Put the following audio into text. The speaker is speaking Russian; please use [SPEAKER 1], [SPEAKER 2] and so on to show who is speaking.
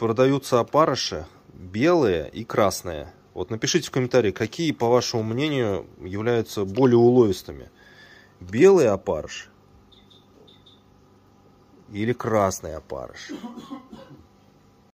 [SPEAKER 1] продаются опарыши белые и красные. Вот напишите в комментарии, какие, по вашему мнению, являются более уловистыми. Белый опарыш или красный опарыш?